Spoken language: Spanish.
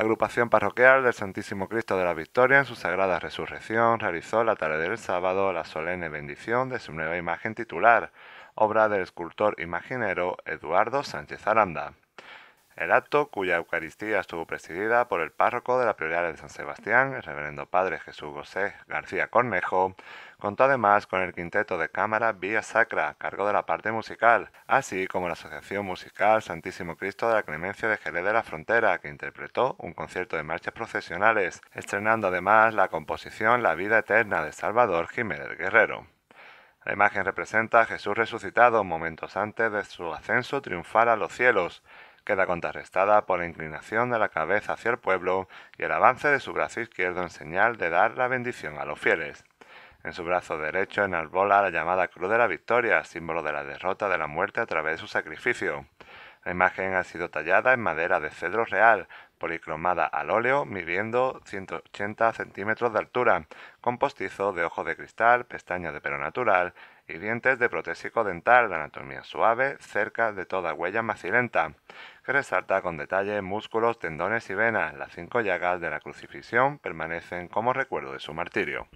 agrupación parroquial del Santísimo Cristo de la Victoria en su sagrada resurrección realizó la tarde del sábado la solemne bendición de su nueva imagen titular, obra del escultor imaginero Eduardo Sánchez Aranda. El acto, cuya Eucaristía estuvo presidida por el párroco de la Prioridad de San Sebastián, el reverendo padre Jesús José García Cornejo, contó además con el quinteto de cámara Vía Sacra, cargo de la parte musical, así como la Asociación Musical Santísimo Cristo de la Clemencia de Jerez de la Frontera, que interpretó un concierto de marchas procesionales, estrenando además la composición La Vida Eterna de Salvador Jiménez Guerrero. La imagen representa a Jesús resucitado momentos antes de su ascenso triunfal a los cielos, queda contrarrestada por la inclinación de la cabeza hacia el pueblo y el avance de su brazo izquierdo en señal de dar la bendición a los fieles. En su brazo derecho enarbola la llamada Cruz de la Victoria, símbolo de la derrota de la muerte a través de su sacrificio. La imagen ha sido tallada en madera de cedro real, policromada al óleo, midiendo 180 centímetros de altura, con postizo de ojo de cristal, pestaña de pelo natural y dientes de protésico dental de anatomía suave, cerca de toda huella macilenta que resalta con detalle músculos, tendones y venas. Las cinco llagas de la crucifixión permanecen como recuerdo de su martirio.